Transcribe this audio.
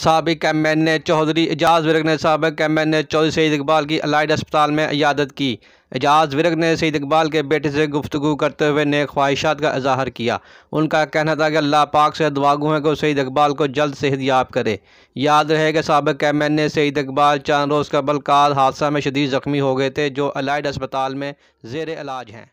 सबक M N A Chaudhry Ejaz Virk ने सबक M N A Chaudhry Saeed Iqbal की अलाइड अस्पताल में इयादत की एजाज विरग ने सईद इकबाल के बेटे से गुफ्तु करते हुए नए ख्वाहिशात का इजहार किया उनका कहना था कि अल्लाह पाक से दुआगु हैं कि सईद इकबाल को जल्द सेहत याब करे याद रहे कि सबक M N A Saeed Iqbal चंद रोज़ कबल कार हादसा में शदीद ज़ख्मी हो गए थे जो अलाइड अस्पताल में जेर इलाज हैं